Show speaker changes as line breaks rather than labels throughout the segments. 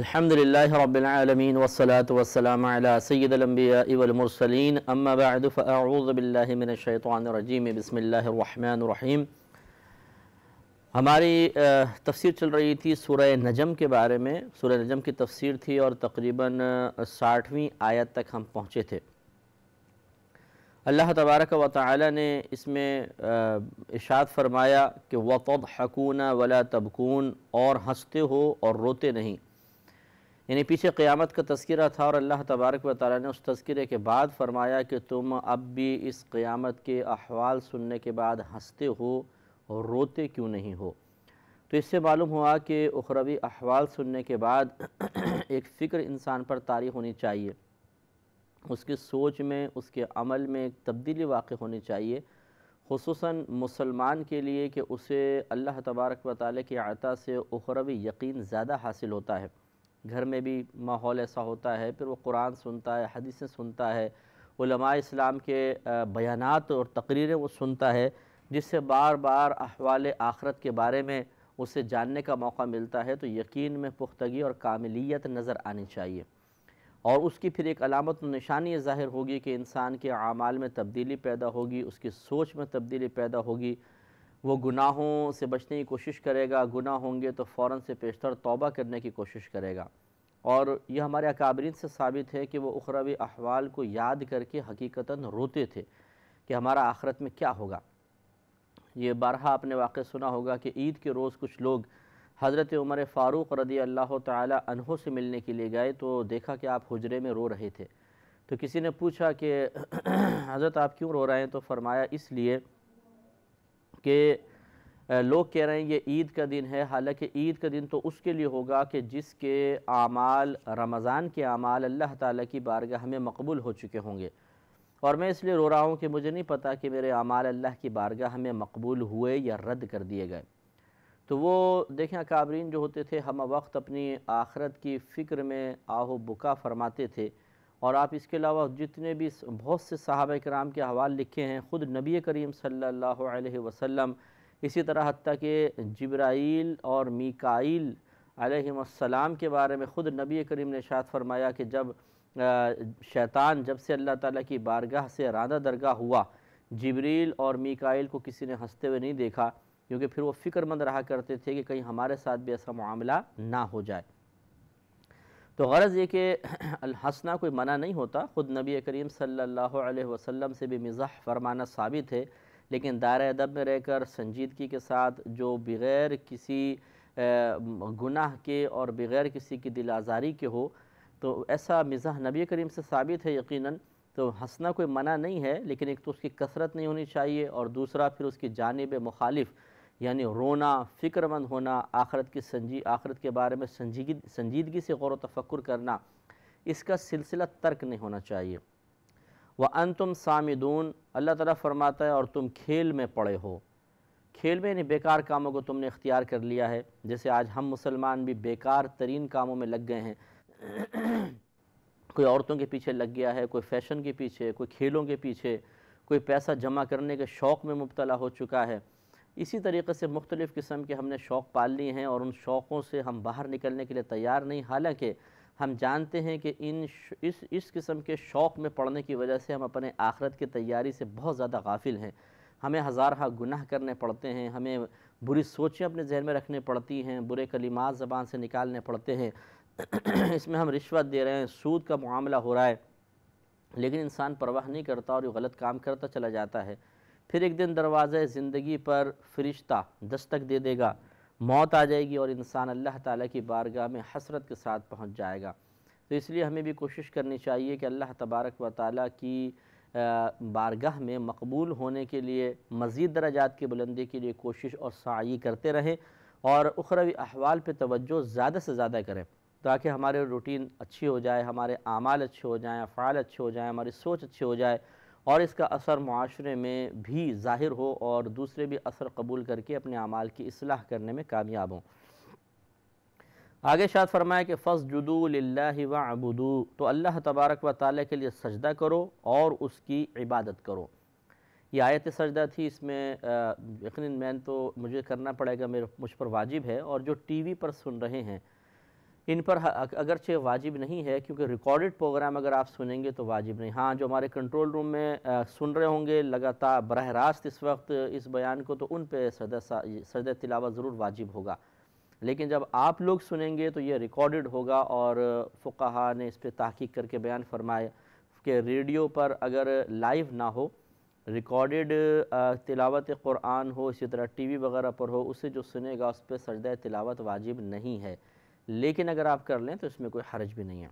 الحمد للہ والصلاة والسلام وسلۃ وسلم علیہ سید اما بعد فاعوذ باللہ من الشیطان الرجیم بسم اللہ ہماری تفسیر چل رہی تھی سورہ نجم کے بارے میں سورہ نجم کی تفسیر تھی اور تقریباً ساٹھویں آیت تک ہم پہنچے تھے اللہ تبارک و تعالی نے اس میں اشاد فرمایا کہ وقب وَلَا ولا اور ہنستے ہو اور روتے نہیں یعنی پیچھے قیامت کا تذکرہ تھا اور اللہ تبارک و تعالیٰ نے اس تذکرے کے بعد فرمایا کہ تم اب بھی اس قیامت کے احوال سننے کے بعد ہنستے ہو اور روتے کیوں نہیں ہو تو اس سے معلوم ہوا کہ اخروی احوال سننے کے بعد ایک فکر انسان پر تاری ہونی چاہیے اس کی سوچ میں اس کے عمل میں ایک تبدیلی واقع ہونی چاہیے خصوصاً مسلمان کے لیے کہ اسے اللہ تبارک و تعالی کی عطا سے اخروی یقین زیادہ حاصل ہوتا ہے گھر میں بھی ماحول ایسا ہوتا ہے پھر وہ قرآن سنتا ہے حدیثیں سنتا ہے علماء اسلام کے بیانات اور تقریریں وہ سنتا ہے جس سے بار بار احوال آخرت کے بارے میں اسے جاننے کا موقع ملتا ہے تو یقین میں پختگی اور کاملیت نظر آنی چاہیے اور اس کی پھر ایک علامت و نشانی ظاہر ہوگی کہ انسان کے اعمال میں تبدیلی پیدا ہوگی اس کی سوچ میں تبدیلی پیدا ہوگی وہ گناہوں سے بچنے کی کوشش کرے گا گناہ ہوں گے تو فوراً سے پیشتر توبہ کرنے کی کوشش کرے گا اور یہ ہمارے اکابرین سے ثابت ہے کہ وہ اخروی احوال کو یاد کر کے حقیقتاً روتے تھے کہ ہمارا آخرت میں کیا ہوگا یہ بارہا آپ نے واقع سنا ہوگا کہ عید کے روز کچھ لوگ حضرت عمر فاروق رضی اللہ تعالی عنہ سے ملنے کے لیے گئے تو دیکھا کہ آپ حجرے میں رو رہے تھے تو کسی نے پوچھا کہ حضرت آپ کیوں رو رہے ہیں تو فرمایا اس لیے کہ لوگ کہہ رہے ہیں یہ عید کا دن ہے حالانکہ عید کا دن تو اس کے لیے ہوگا کہ جس کے اعمال رمضان کے اعمال اللہ تعالیٰ کی بارگاہ ہمیں مقبول ہو چکے ہوں گے اور میں اس لیے رو رہا ہوں کہ مجھے نہیں پتا کہ میرے اعمال اللہ کی بارگاہ ہمیں مقبول ہوئے یا رد کر دیے گئے تو وہ دیکھیں کابرین جو ہوتے تھے ہم وقت اپنی آخرت کی فکر میں آہو بکا فرماتے تھے اور آپ اس کے علاوہ جتنے بھی بہت سے صحابہ کرام کے حوال لکھے ہیں خود نبی کریم صلی اللہ علیہ وسلم اسی طرح حتیٰ کہ جبرائیل اور میکائیل علیہ السلام کے بارے میں خود نبی کریم نے اشارت فرمایا کہ جب شیطان جب سے اللہ تعالیٰ کی بارگاہ سے رادہ درگاہ ہوا جبریل اور میکائل کو کسی نے ہنستے ہوئے نہیں دیکھا کیونکہ پھر وہ فکر مند رہا کرتے تھے کہ کہیں ہمارے ساتھ بھی ایسا معاملہ نہ ہو جائے تو غرض یہ کہ الحسنہ کوئی منع نہیں ہوتا خود نبی کریم صلی اللہ علیہ وسلم سے بھی مزاح فرمانا ثابت ہے لیکن دار ادب میں رہ کر سنجیدگی کے ساتھ جو بغیر کسی گناہ کے اور بغیر کسی کی دل آزاری کے ہو تو ایسا مزاح نبی کریم سے ثابت ہے یقیناً تو ہنسنا کوئی منع نہیں ہے لیکن ایک تو اس کی کثرت نہیں ہونی چاہیے اور دوسرا پھر اس کی جانب مخالف یعنی رونا فکر مند ہونا آخرت کی سنجی آخرت کے بارے میں سنجیدگی سے غور و تفکر کرنا اس کا سلسلہ ترک نہیں ہونا چاہیے وَأَنْتُمْ سَامِدُونَ اللہ تعالیٰ فرماتا ہے اور تم کھیل میں پڑے ہو کھیل میں یعنی بیکار کاموں کو تم نے اختیار کر لیا ہے جیسے آج ہم مسلمان بھی بیکار ترین کاموں میں لگ گئے ہیں کوئی عورتوں کے پیچھے لگ گیا ہے کوئی فیشن کے پیچھے کوئی کھیلوں کے پیچھے کوئی پیسہ جمع کرنے کے شوق میں مبتلا ہو چکا ہے اسی طریقے سے مختلف قسم کے ہم نے شوق پال لیے ہیں اور ان شوقوں سے ہم باہر نکلنے کے لیے تیار نہیں حالانکہ ہم جانتے ہیں کہ ان اس اس قسم کے شوق میں پڑھنے کی وجہ سے ہم اپنے آخرت کی تیاری سے بہت زیادہ غافل ہیں ہمیں ہزارہ گناہ کرنے پڑتے ہیں ہمیں بری سوچیں اپنے ذہن میں رکھنے پڑتی ہیں برے کلمات زبان سے نکالنے پڑتے ہیں اس میں ہم رشوت دے رہے ہیں سود کا معاملہ ہو رہا ہے لیکن انسان پرواہ نہیں کرتا اور یہ غلط کام کرتا چلا جاتا ہے پھر ایک دن دروازہ زندگی پر فرشتہ دستک دے دے گا موت آ جائے گی اور انسان اللہ تعالیٰ کی بارگاہ میں حسرت کے ساتھ پہنچ جائے گا تو اس لیے ہمیں بھی کوشش کرنی چاہیے کہ اللہ تبارک و تعالیٰ کی بارگاہ میں مقبول ہونے کے لیے مزید درجات کی بلندی کے لیے کوشش اور سعی کرتے رہیں اور اخروی احوال پہ توجہ زیادہ سے زیادہ کریں تاکہ ہمارے روٹین اچھی ہو جائے ہمارے اعمال اچھے ہو جائیں افعال اچھے ہو جائیں ہماری سوچ اچھی ہو جائے اور اس کا اثر معاشرے میں بھی ظاہر ہو اور دوسرے بھی اثر قبول کر کے اپنے اعمال کی اصلاح کرنے میں کامیاب ہوں آگے شاد فرمایا کہ فس جدو وَعْبُدُوا تو اللہ تبارک و تعالیٰ کے لیے سجدہ کرو اور اس کی عبادت کرو یہ آیت سجدہ تھی اس میں یقیناً میں تو مجھے کرنا پڑے گا میرے مجھ پر واجب ہے اور جو ٹی وی پر سن رہے ہیں ان پر اگرچہ واجب نہیں ہے کیونکہ ریکارڈڈ پروگرام اگر آپ سنیں گے تو واجب نہیں ہاں جو ہمارے کنٹرول روم میں سن رہے ہوں گے لگاتار براہ راست اس وقت اس بیان کو تو ان پہ سجدہ تلاوہ ضرور واجب ہوگا لیکن جب آپ لوگ سنیں گے تو یہ ریکارڈڈ ہوگا اور فقہا نے اس پہ تحقیق کر کے بیان فرمائے کہ ریڈیو پر اگر لائیو نہ ہو ریکارڈڈ تلاوت قرآن ہو اسی طرح ٹی وی وغیرہ پر ہو اسے جو سنے گا اس پہ سجدہ تلاوت واجب نہیں ہے لیکن اگر آپ کر لیں تو اس میں کوئی حرج بھی نہیں ہے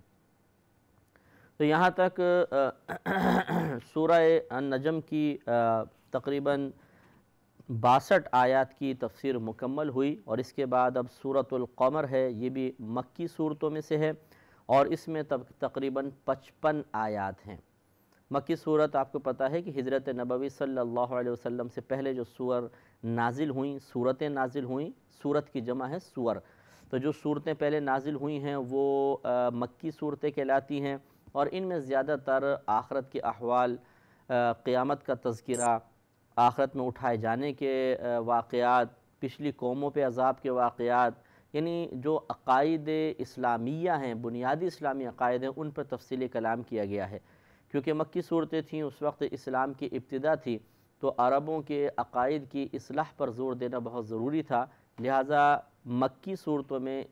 تو یہاں تک سورہ النجم کی تقریباً باسٹھ آیات کی تفسیر مکمل ہوئی اور اس کے بعد اب سورة القمر ہے یہ بھی مکی صورتوں میں سے ہے اور اس میں تقریباً پچپن آیات ہیں مکی صورت آپ کو پتہ ہے کہ حضرت نبوی صلی اللہ علیہ وسلم سے پہلے جو سور نازل ہوئیں صورتیں نازل ہوئیں سورت کی جمع ہے سور تو جو صورتیں پہلے نازل ہوئی ہیں وہ مکی صورتیں کہلاتی ہیں اور ان میں زیادہ تر آخرت کے احوال قیامت کا تذکرہ آخرت میں اٹھائے جانے کے واقعات پچھلی قوموں پہ عذاب کے واقعات یعنی جو عقائد اسلامیہ ہیں بنیادی اسلامی عقائد ہیں ان پر تفصیلی کلام کیا گیا ہے کیونکہ مکی صورتیں تھیں اس وقت اسلام کی ابتدا تھی تو عربوں کے عقائد کی اصلاح پر زور دینا بہت ضروری تھا لہٰذا مکی صورتوں میں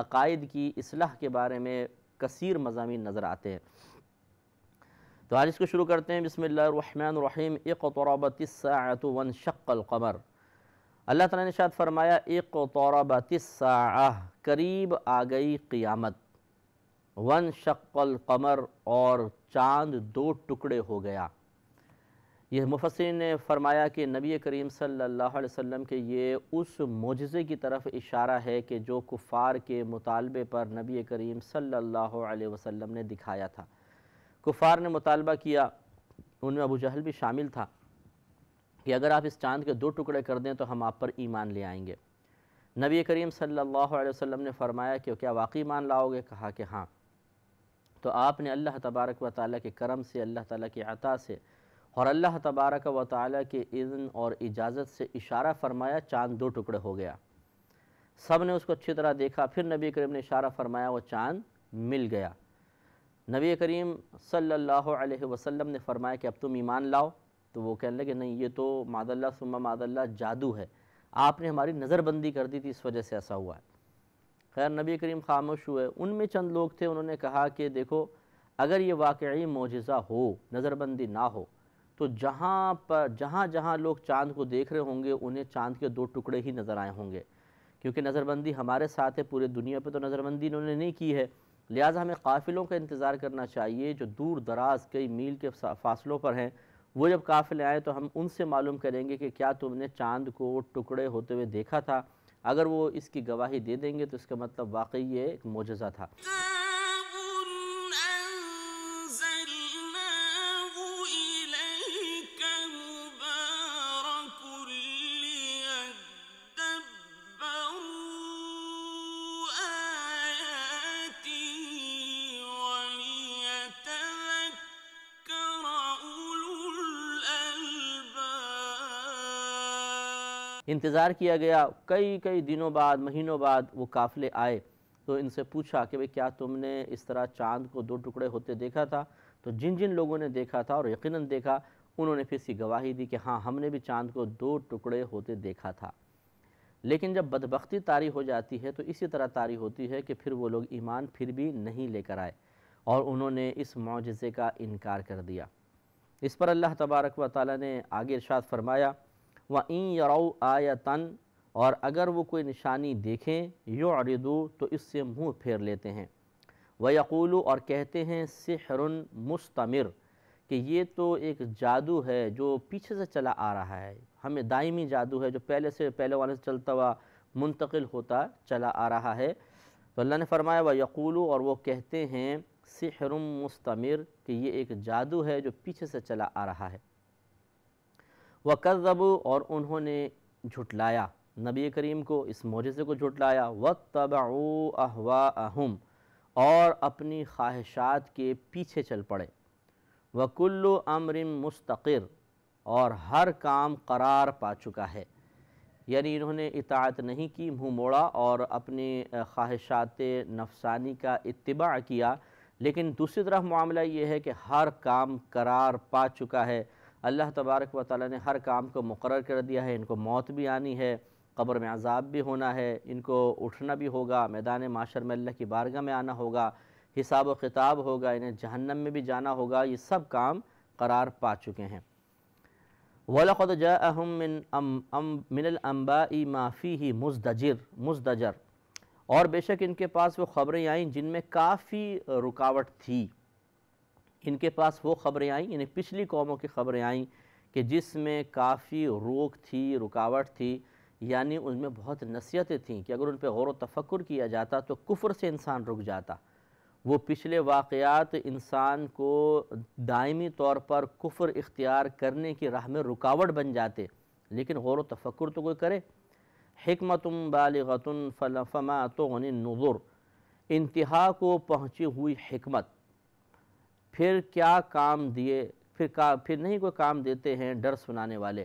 عقائد کی اصلاح کے بارے میں کثیر مضامین نظر آتے ہیں تو آج اس کو شروع کرتے ہیں بسم اللہ الرحمن الرحیم اقتربت الساعت وانشق القمر اللہ تعالیٰ نے شاید فرمایا اقتربت الساعہ قریب آ گئی قیامت ونشق القمر اور چاند دو ٹکڑے ہو گیا یہ مفسرین نے فرمایا کہ نبی کریم صلی اللہ علیہ وسلم کے یہ اس موجزے کی طرف اشارہ ہے کہ جو کفار کے مطالبے پر نبی کریم صلی اللہ علیہ وسلم نے دکھایا تھا کفار نے مطالبہ کیا ان میں ابو جہل بھی شامل تھا کہ اگر آپ اس چاند کے دو ٹکڑے کر دیں تو ہم آپ پر ایمان لے آئیں گے نبی کریم صلی اللہ علیہ وسلم نے فرمایا کہ کیا واقعی ایمان لاؤ گے کہا کہ ہاں تو آپ نے اللہ تبارک و تعالیٰ کے کرم سے اللہ تعالیٰ کی عطا سے اور اللہ تبارک و تعالیٰ کے اذن اور اجازت سے اشارہ فرمایا چاند دو ٹکڑے ہو گیا سب نے اس کو اچھی طرح دیکھا پھر نبی کریم نے اشارہ فرمایا وہ چاند مل گیا نبی کریم صلی اللہ علیہ وسلم نے فرمایا کہ اب تم ایمان لاؤ تو وہ کہنے لگے نہیں یہ تو ماد اللہ ثم ماد اللہ جادو ہے آپ نے ہماری نظر بندی کر دی تھی اس وجہ سے ایسا ہوا ہے خیر نبی کریم خاموش ہوئے ان میں چند لوگ تھے انہوں نے کہا کہ دیکھو اگر یہ واقعی معجزہ ہو نظر بندی نہ ہو تو جہاں پر جہاں جہاں لوگ چاند کو دیکھ رہے ہوں گے انہیں چاند کے دو ٹکڑے ہی نظر آئے ہوں گے کیونکہ نظر بندی ہمارے ساتھ ہے پورے دنیا پہ تو نظر بندی انہوں نے نہیں کی ہے لہٰذا ہمیں قافلوں کا انتظار کرنا چاہیے جو دور دراز کئی میل کے فاصلوں پر ہیں وہ جب قافل آئے تو ہم ان سے معلوم کریں گے کہ کیا تم نے چاند کو ٹکڑے ہوتے ہوئے دیکھا تھا اگر وہ اس کی گواہی دے دیں گے تو اس کا مطلب واقعی یہ ایک معجزہ تھا انتظار کیا گیا کئی کئی دنوں بعد مہینوں بعد وہ قافلے آئے تو ان سے پوچھا کہ بھئی کیا تم نے اس طرح چاند کو دو ٹکڑے ہوتے دیکھا تھا تو جن جن لوگوں نے دیکھا تھا اور یقیناً دیکھا انہوں نے پھر سی گواہی دی کہ ہاں ہم نے بھی چاند کو دو ٹکڑے ہوتے دیکھا تھا لیکن جب بدبختی طاری ہو جاتی ہے تو اسی طرح طاری ہوتی ہے کہ پھر وہ لوگ ایمان پھر بھی نہیں لے کر آئے اور انہوں نے اس معجزے کا انکار کر دیا اس پر اللہ تبارک و تعالی نے آگے ارشاد فرمایا وَإِن يَرَوْا آیَتًا اور اگر وہ کوئی نشانی دیکھیں یوں تو اس سے منہ پھیر لیتے ہیں وَيَقُولُوا اور کہتے ہیں سِحْرٌ مشتمر کہ یہ تو ایک جادو ہے جو پیچھے سے چلا آ رہا ہے ہمیں دائمی جادو ہے جو پہلے سے پہلے والے سے چلتا ہوا منتقل ہوتا چلا آ رہا ہے تو اللہ نے فرمایا وَيَقُولُوا اور وہ کہتے ہیں سحر المستم کہ یہ ایک جادو ہے جو پیچھے سے چلا آ رہا ہے وَكَذَّبُوا اور انہوں نے جھٹلایا نبی کریم کو اس معجزے کو جھٹلایا وَتَّبَعُوا أَهْوَاءَهُمْ اور اپنی خواہشات کے پیچھے چل پڑے وَكُلُّ أَمْرٍ مستقر اور ہر کام قرار پا چکا ہے یعنی انہوں نے اطاعت نہیں کی منہ موڑا اور اپنی خواہشات نفسانی کا اتباع کیا لیکن دوسری طرف معاملہ یہ ہے کہ ہر کام قرار پا چکا ہے اللہ تبارک و تعالی نے ہر کام کو مقرر کر دیا ہے ان کو موت بھی آنی ہے قبر میں عذاب بھی ہونا ہے ان کو اٹھنا بھی ہوگا میدان معاشر میں اللہ کی بارگاہ میں آنا ہوگا حساب و خطاب ہوگا انہیں جہنم میں بھی جانا ہوگا یہ سب کام قرار پا چکے ہیں وَلَقَدْ جَاءَهُمْ مِنَ الامبا مَا فِيهِ ہی اور بے شک ان کے پاس وہ خبریں آئیں جن میں کافی رکاوٹ تھی ان کے پاس وہ خبریں آئیں یعنی پچھلی قوموں کی خبریں آئیں کہ جس میں کافی روک تھی رکاوٹ تھی یعنی ان میں بہت نصیحتیں تھیں کہ اگر ان پہ غور و تفکر کیا جاتا تو کفر سے انسان رک جاتا وہ پچھلے واقعات انسان کو دائمی طور پر کفر اختیار کرنے کی راہ میں رکاوٹ بن جاتے لیکن غور و تفکر تو کوئی کرے حکمت بالغت فما تغنی نظر انتہا کو پہنچی ہوئی حکمت پھر کیا کام دیے پھر پھر نہیں کوئی کام دیتے ہیں ڈر سنانے والے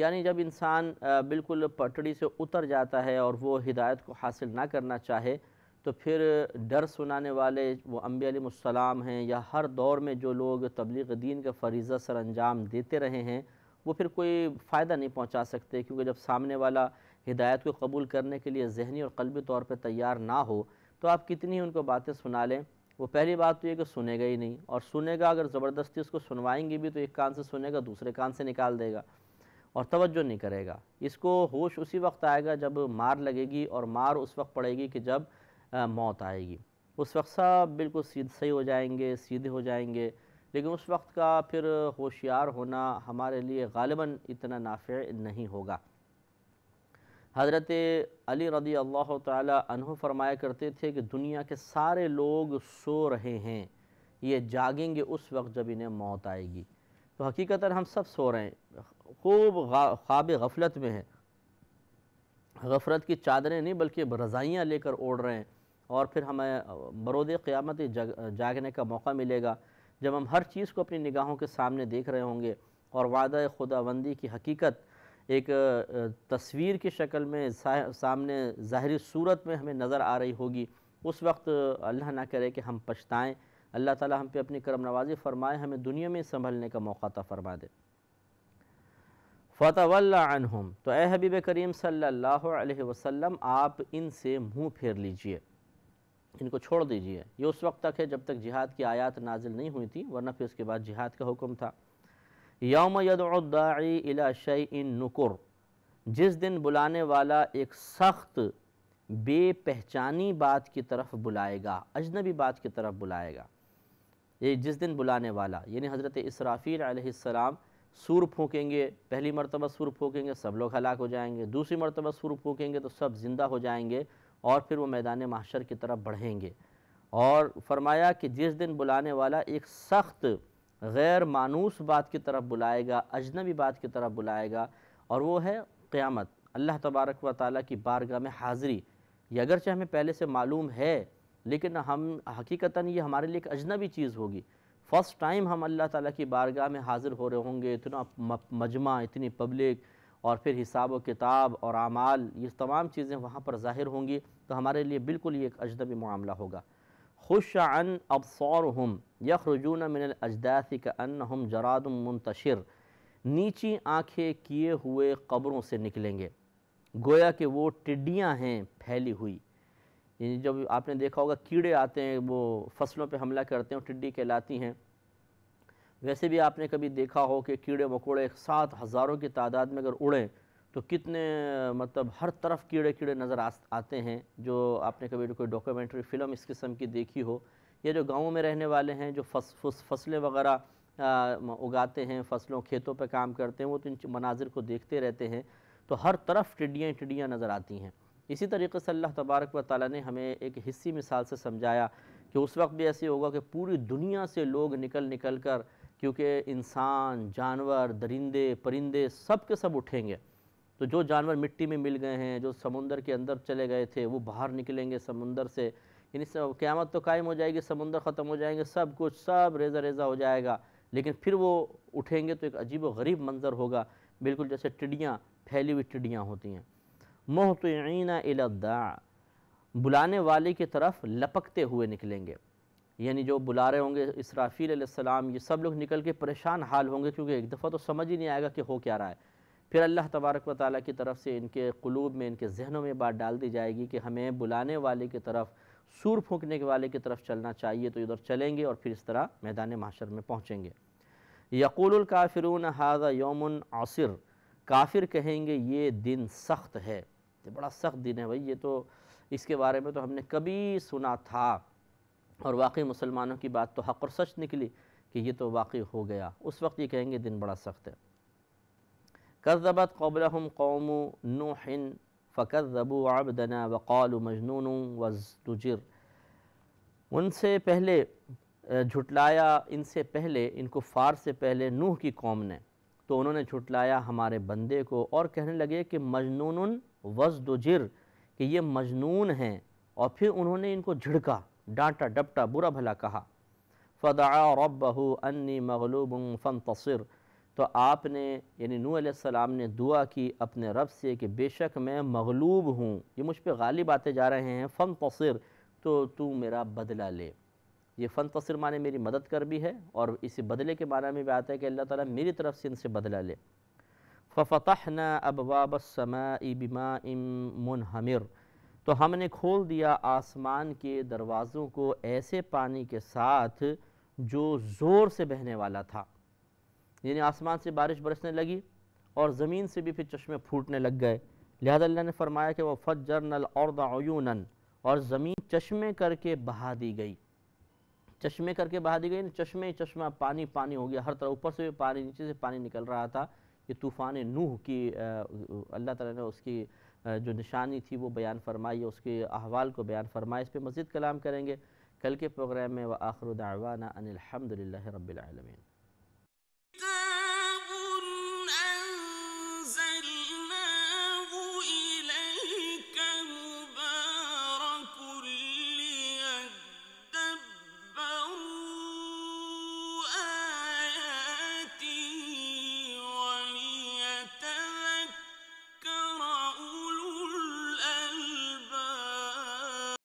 یعنی جب انسان بالکل پٹڑی سے اتر جاتا ہے اور وہ ہدایت کو حاصل نہ کرنا چاہے تو پھر ڈر سنانے والے وہ انبیاء علیہ السلام ہیں یا ہر دور میں جو لوگ تبلیغ دین کے فریضہ سر انجام دیتے رہے ہیں وہ پھر کوئی فائدہ نہیں پہنچا سکتے کیونکہ جب سامنے والا ہدایت کو قبول کرنے کے لیے ذہنی اور قلبی طور پہ تیار نہ ہو تو آپ کتنی ان کو باتیں سنا لیں وہ پہلی بات تو یہ کہ سنے گا ہی نہیں اور سنے گا اگر زبردستی اس کو سنوائیں گی بھی تو ایک کان سے سنے گا دوسرے کان سے نکال دے گا اور توجہ نہیں کرے گا اس کو ہوش اسی وقت آئے گا جب مار لگے گی اور مار اس وقت پڑے گی کہ جب موت آئے گی اس وقت سب بالکل سیدھ صحیح ہو جائیں گے سیدھے ہو جائیں گے لیکن اس وقت کا پھر ہوشیار ہونا ہمارے لیے غالباً اتنا نافع نہیں ہوگا حضرت علی رضی اللہ تعالی عنہ فرمایا کرتے تھے کہ دنیا کے سارے لوگ سو رہے ہیں یہ جاگیں گے اس وقت جب انہیں موت آئے گی تو حقیقتاً ہم سب سو رہے ہیں خوب خواب غفلت میں ہیں غفرت کی چادریں نہیں بلکہ رضائیاں لے کر اوڑ رہے ہیں اور پھر ہمیں برود قیامت جاگنے کا موقع ملے گا جب ہم ہر چیز کو اپنی نگاہوں کے سامنے دیکھ رہے ہوں گے اور وعدہ خدا کی حقیقت ایک تصویر کی شکل میں سامنے ظاہری صورت میں ہمیں نظر آ رہی ہوگی اس وقت اللہ نہ کرے کہ ہم پچھتائیں اللہ تعالی ہم پہ اپنی کرم نوازی فرمائے ہمیں دنیا میں سنبھلنے کا موقع تا فرما دے فتح عَنْهُمْ عنہم تو اے حبیب کریم صلی اللہ علیہ وسلم آپ ان سے منہ پھیر لیجئے ان کو چھوڑ دیجئے یہ اس وقت تک ہے جب تک جہاد کی آیات نازل نہیں ہوئی تھی ورنہ پھر اس کے بعد جہاد کا حکم تھا یوم ید الدعی الاشعین نکر جس دن بلانے والا ایک سخت بے پہچانی بات کی طرف بلائے گا اجنبی بات کی طرف بلائے گا یہ جس دن بلانے والا یعنی حضرت اسرافیل علیہ السلام سور پھونکیں گے پہلی مرتبہ سور پھونکیں گے سب لوگ ہلاک ہو جائیں گے دوسری مرتبہ سور پھونکیں گے تو سب زندہ ہو جائیں گے اور پھر وہ میدان محشر کی طرف بڑھیں گے اور فرمایا کہ جس دن بلانے والا ایک سخت غیر مانوس بات کی طرف بلائے گا اجنبی بات کی طرف بلائے گا اور وہ ہے قیامت اللہ تبارک و تعالیٰ کی بارگاہ میں حاضری یہ اگرچہ ہمیں پہلے سے معلوم ہے لیکن ہم حقیقتاً یہ ہمارے لیے ایک اجنبی چیز ہوگی فرس ٹائم ہم اللہ تعالیٰ کی بارگاہ میں حاضر ہو رہے ہوں گے اتنا مجمع اتنی پبلک اور پھر حساب و کتاب اور اعمال یہ تمام چیزیں وہاں پر ظاہر ہوں گی تو ہمارے لیے بالکل یہ ایک اجنبی معاملہ ہوگا خوش عن ابسور ہم یکخرجون من الاجداث کا جراد منتشر نیچی آنکھیں کیے ہوئے قبروں سے نکلیں گے گویا کہ وہ ٹڈیاں ہیں پھیلی ہوئی یعنی جب آپ نے دیکھا ہوگا کیڑے آتے ہیں وہ فصلوں پہ حملہ کرتے ہیں ٹڈی کہلاتی ہیں ویسے بھی آپ نے کبھی دیکھا ہو کہ کیڑے مکوڑے سات ہزاروں کی تعداد میں اگر اڑیں تو کتنے مطلب ہر طرف کیڑے کیڑے نظر آتے ہیں جو آپ نے کبھی کوئی ڈاکومنٹری فلم اس قسم کی دیکھی ہو یا جو گاؤں میں رہنے والے ہیں جو فصلیں وغیرہ اگاتے ہیں فصلوں کھیتوں پہ کام کرتے ہیں وہ تو ان مناظر کو دیکھتے رہتے ہیں تو ہر طرف ٹڈیاں ٹڈیاں نظر آتی ہیں اسی طریقے سے اللہ تبارک و تعالیٰ نے ہمیں ایک حصی مثال سے سمجھایا کہ اس وقت بھی ایسے ہوگا کہ پوری دنیا سے لوگ نکل نکل کر کیونکہ انسان جانور درندے پرندے سب کے سب اٹھیں گے تو جو جانور مٹی میں مل گئے ہیں جو سمندر کے اندر چلے گئے تھے وہ باہر نکلیں گے سمندر سے یعنی سب قیامت تو قائم ہو جائے گی سمندر ختم ہو جائیں گے سب کچھ سب ریزہ ریزہ ہو جائے گا لیکن پھر وہ اٹھیں گے تو ایک عجیب و غریب منظر ہوگا بالکل جیسے ٹڈیاں پھیلی ہوئی ٹڈیاں ہوتی ہیں محتعین الادا بلانے والے کی طرف لپکتے ہوئے نکلیں گے یعنی جو بلا رہے ہوں گے اسرافیل علیہ السلام یہ سب لوگ نکل کے پریشان حال ہوں گے کیونکہ ایک دفعہ تو سمجھ ہی نہیں آئے گا کہ ہو کیا رہا ہے پھر اللہ تبارک و تعالیٰ کی طرف سے ان کے قلوب میں ان کے ذہنوں میں بات ڈال دی جائے گی کہ ہمیں بلانے والے کی طرف سور پھونکنے کے والے کی طرف چلنا چاہیے تو ادھر چلیں گے اور پھر اس طرح میدان معاشر میں پہنچیں گے یقول الکافرون هذا یوم عصر کافر کہیں گے یہ دن سخت ہے یہ بڑا سخت دن ہے بھائی یہ تو اس کے بارے میں تو ہم نے کبھی سنا تھا اور واقعی مسلمانوں کی بات تو حق اور سچ نکلی کہ یہ تو واقعی ہو گیا اس وقت یہ کہیں گے دن بڑا سخت ہے کذبت قبلہم قوم نوح فکذبو عبدنا وقالو مجنون وزدجر ان سے پہلے جھٹلایا ان سے پہلے ان کو فار سے پہلے نوح کی قوم نے تو انہوں نے جھٹلایا ہمارے بندے کو اور کہنے لگے کہ مجنون وزدجر کہ یہ مجنون ہیں اور پھر انہوں نے ان کو جھڑکا ڈانٹا ڈپٹا برا بھلا کہا فَدَعَا رَبَّهُ أَنِّي مَغْلُوبٌ فَانْتَصِرُ تو آپ نے یعنی نو علیہ السلام نے دعا کی اپنے رب سے کہ بے شک میں مغلوب ہوں یہ مجھ پہ غالب آتے جا رہے ہیں فن تصر تو تو میرا بدلہ لے یہ فن تصر معنی میری مدد کر بھی ہے اور اسے بدلے کے معنی میں بھی آتا ہے کہ اللہ تعالیٰ میری طرف سے ان سے بدلہ لے فَفَتَحْنَا أَبْوَابَ ابوا بسما اب تو ہم نے کھول دیا آسمان کے دروازوں کو ایسے پانی کے ساتھ جو زور سے بہنے والا تھا یعنی آسمان سے بارش برسنے لگی اور زمین سے بھی پھر چشمے پھوٹنے لگ گئے لہذا اللہ نے فرمایا کہ وہ فت جر اور اور زمین چشمے کر کے بہا دی گئی چشمے کر کے بہا دی گئی یعنی چشمے چشمہ پانی پانی ہو گیا ہر طرح اوپر سے پانی نیچے سے پانی نکل رہا تھا یہ طوفان نوح کی اللہ تعالیٰ نے اس کی جو نشانی تھی وہ بیان فرمائی اس کے احوال کو بیان فرمایا اس پہ مزید کلام کریں گے کل کے پروگرام میں وہ آخر و ان الحمد رب العالمین